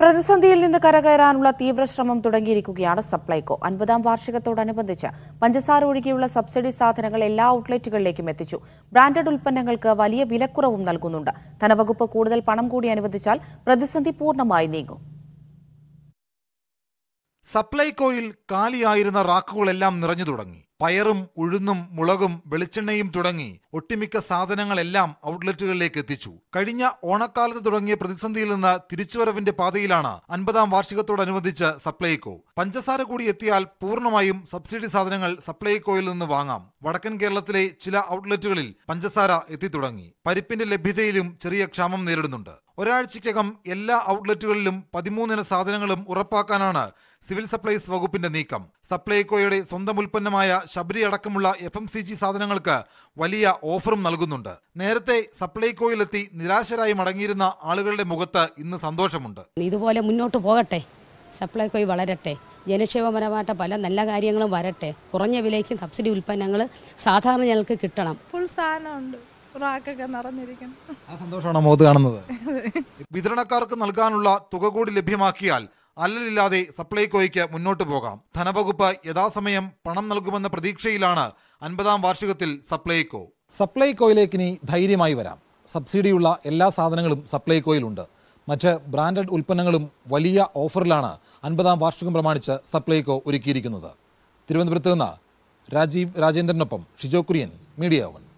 പ്രതിസന്ധിയിൽ നിന്ന് കരകയറാനുള്ള തീവ്രശ്രമം തുടങ്ങിയിരിക്കുകയാണ് സപ്ലൈകോ അൻപതാം വാർഷികത്തോടനുബന്ധിച്ച് പഞ്ചസാര ഒഴികെയുള്ള സബ്സിഡി സാധനങ്ങൾ എല്ലാ ഔട്ട്ലെറ്റുകളിലേക്കും എത്തിച്ചു ബ്രാൻഡഡ് ഉൽപ്പന്നങ്ങൾക്ക് വലിയ വിലക്കുറവും നൽകുന്നുണ്ട് ധനവകുപ്പ് കൂടുതൽ പണം കൂടി അനുവദിച്ചാൽ പ്രതിസന്ധി പൂർണ്ണമായി നീങ്ങും സപ്ലൈകോയിൽ കാലിയായിരുന്ന റാക്കുകളെല്ലാം നിറഞ്ഞു തുടങ്ങി പയറും ഉഴുന്നും മുളകും വെളിച്ചെണ്ണയും തുടങ്ങി ഒട്ടുമിക്ക സാധനങ്ങളെല്ലാം ഔട്ട്ലെറ്റുകളിലേക്ക് എത്തിച്ചു കഴിഞ്ഞ ഓണക്കാലത്ത് തുടങ്ങിയ പ്രതിസന്ധിയിൽ നിന്ന് തിരിച്ചുവരവിന്റെ പാതയിലാണ് അൻപതാം വാർഷികത്തോടനുബന്ധിച്ച് സപ്ലൈകോ പഞ്ചസാര കൂടി എത്തിയാൽ പൂർണ്ണമായും സബ്സിഡി സാധനങ്ങൾ സപ്ലൈകോയിൽ നിന്ന് വാങ്ങാം വടക്കൻ കേരളത്തിലെ ചില ഔട്ട്ലെറ്റുകളിൽ പഞ്ചസാര എത്തിത്തുടങ്ങി പരിപ്പിന്റെ ലഭ്യതയിലും ചെറിയ ക്ഷാമം നേരിടുന്നുണ്ട് ഒരാഴ്ചയ്ക്കകം എല്ലാ ഔട്ട്ലെറ്റുകളിലും പതിമൂന്നിന് സാധനങ്ങളും ഉറപ്പാക്കാനാണ് സിവിൽ സപ്ലൈസ് വകുപ്പിന്റെ നീക്കം സപ്ലൈകോയുടെ സ്വന്തം ഉൽപ്പന്നമായ ശബരി അടക്കമുള്ള എഫ് എം സി ജി സാധനങ്ങൾക്ക് വലിയ ഓഫറും നൽകുന്നുണ്ട് നേരത്തെ സപ്ലൈകോയിലെത്തി നിരാശരായി മടങ്ങിയിരുന്ന ആളുകളുടെ മുഖത്ത് ഇന്ന് സന്തോഷമുണ്ട് ഇതുപോലെ മുന്നോട്ട് പോകട്ടെ സപ്ലൈകോയി വളരട്ടെ ജനക്ഷേമപരമായിട്ട് പല നല്ല കാര്യങ്ങളും വരട്ടെ കുറഞ്ഞ വിലയ്ക്ക് സബ്സിഡി ഉൽപ്പന്നങ്ങൾ സാധാരണ ഞങ്ങൾക്ക് കിട്ടണം ഫുൾ സാധനമുണ്ട് റാക്കൊക്കെ ആ കാണുന്നത് വിതരണക്കാർക്ക് നൽകാനുള്ള തുക കൂടി ലഭ്യമാക്കിയാൽ അല്ലലില്ലാതെ സപ്ലൈകോയ്ക്ക് മുന്നോട്ട് പോകാം ധനവകുപ്പ് യഥാസമയം പണം നൽകുമെന്ന പ്രതീക്ഷയിലാണ് അൻപതാം വാർഷികത്തിൽ സപ്ലൈകോ സപ്ലൈകോയിലേക്ക് ഇനി ധൈര്യമായി വരാം സബ്സിഡിയുള്ള എല്ലാ സാധനങ്ങളും സപ്ലൈകോയിലുണ്ട് മറ്റ് ബ്രാൻഡഡ് ഉൽപ്പന്നങ്ങളും വലിയ ഓഫറിലാണ് അൻപതാം വാർഷികം പ്രമാണിച്ച് സപ്ലൈകോ ഒരുക്കിയിരിക്കുന്നത് തിരുവനന്തപുരത്ത് നിന്ന് രാജീവ് രാജേന്ദ്രനൊപ്പം ഷിജോ കുര്യൻ മീഡിയ വൺ